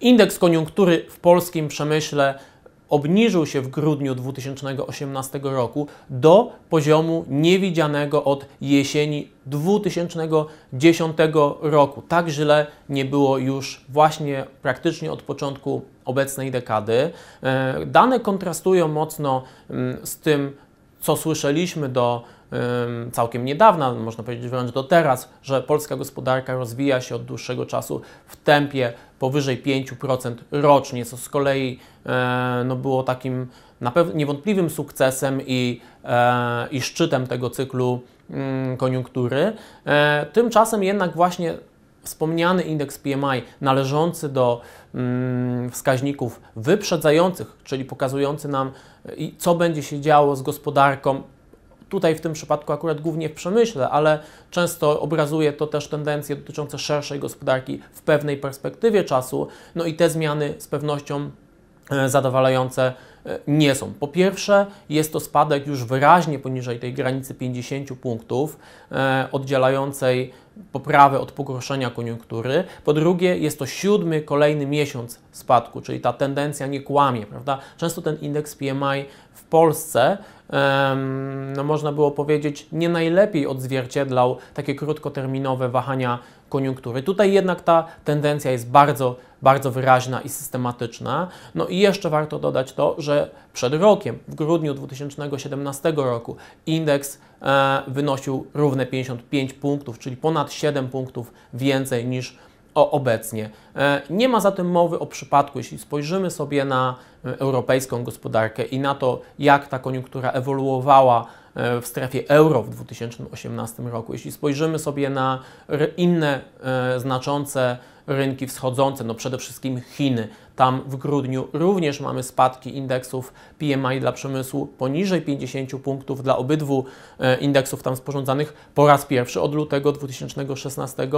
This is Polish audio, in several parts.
Indeks koniunktury w polskim przemyśle obniżył się w grudniu 2018 roku do poziomu niewidzianego od jesieni 2010 roku. Tak źle nie było już właśnie praktycznie od początku obecnej dekady. E, dane kontrastują mocno mm, z tym, co słyszeliśmy do całkiem niedawna, można powiedzieć wręcz do teraz, że polska gospodarka rozwija się od dłuższego czasu w tempie powyżej 5% rocznie, co z kolei e, no, było takim na pewno niewątpliwym sukcesem i, e, i szczytem tego cyklu mm, koniunktury. E, tymczasem jednak właśnie wspomniany indeks PMI należący do mm, wskaźników wyprzedzających, czyli pokazujący nam, co będzie się działo z gospodarką Tutaj w tym przypadku akurat głównie w przemyśle, ale często obrazuje to też tendencje dotyczące szerszej gospodarki w pewnej perspektywie czasu. No i te zmiany z pewnością e, zadowalające e, nie są. Po pierwsze, jest to spadek już wyraźnie poniżej tej granicy 50 punktów, e, oddzielającej poprawę od pogorszenia koniunktury. Po drugie, jest to siódmy kolejny miesiąc spadku, czyli ta tendencja nie kłamie, prawda? Często ten indeks PMI w Polsce no można było powiedzieć, nie najlepiej odzwierciedlał takie krótkoterminowe wahania koniunktury. Tutaj jednak ta tendencja jest bardzo, bardzo wyraźna i systematyczna. No i jeszcze warto dodać to, że przed rokiem, w grudniu 2017 roku, indeks e, wynosił równe 55 punktów, czyli ponad 7 punktów więcej niż obecnie. E, nie ma zatem mowy o przypadku, jeśli spojrzymy sobie na e, europejską gospodarkę i na to, jak ta koniunktura ewoluowała e, w strefie euro w 2018 roku. Jeśli spojrzymy sobie na inne znaczące rynki wschodzące, no przede wszystkim Chiny, tam w grudniu również mamy spadki indeksów PMI dla przemysłu poniżej 50 punktów dla obydwu indeksów tam sporządzanych po raz pierwszy od lutego 2016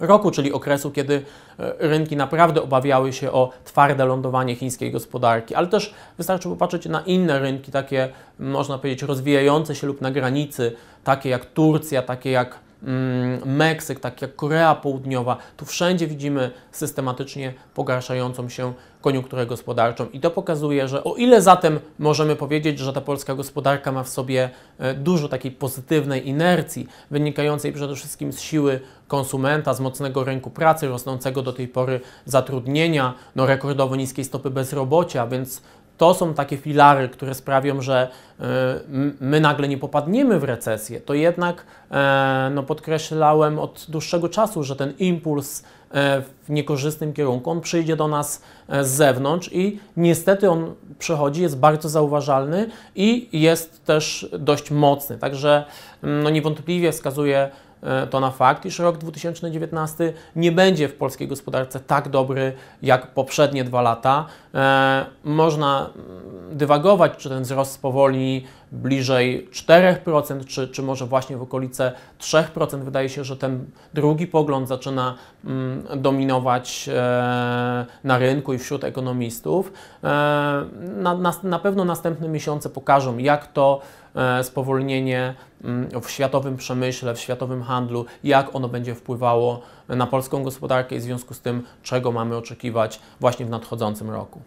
roku, czyli okresu, kiedy e, rynki naprawdę obawiały się o twarde lądowanie chińskiej gospodarki, ale też wystarczy popatrzeć na inne rynki, takie można powiedzieć rozwijające się lub na granicy, takie jak Turcja, takie jak Mm, Meksyk, tak jak Korea Południowa. Tu wszędzie widzimy systematycznie pogarszającą się koniunkturę gospodarczą i to pokazuje, że o ile zatem możemy powiedzieć, że ta polska gospodarka ma w sobie e, dużo takiej pozytywnej inercji, wynikającej przede wszystkim z siły konsumenta, z mocnego rynku pracy, rosnącego do tej pory zatrudnienia, no rekordowo niskiej stopy bezrobocia, więc to są takie filary, które sprawią, że e, my nagle nie popadniemy w recesję, to jednak e, no, podkreślałem od dłuższego czasu, że ten impuls e, w niekorzystnym kierunku, on przyjdzie do nas z zewnątrz i niestety on przychodzi, jest bardzo zauważalny i jest też dość mocny. Także mm, no, niewątpliwie wskazuje E, to na fakt, iż rok 2019 nie będzie w polskiej gospodarce tak dobry jak poprzednie dwa lata. E, można dywagować, czy ten wzrost spowolni bliżej 4%, czy, czy może właśnie w okolice 3%. Wydaje się, że ten drugi pogląd zaczyna mm, dominować e, na rynku i wśród ekonomistów. E, na, na, na pewno następne miesiące pokażą, jak to e, spowolnienie mm, w światowym przemyśle, w światowym handlu, jak ono będzie wpływało na polską gospodarkę i w związku z tym, czego mamy oczekiwać właśnie w nadchodzącym roku.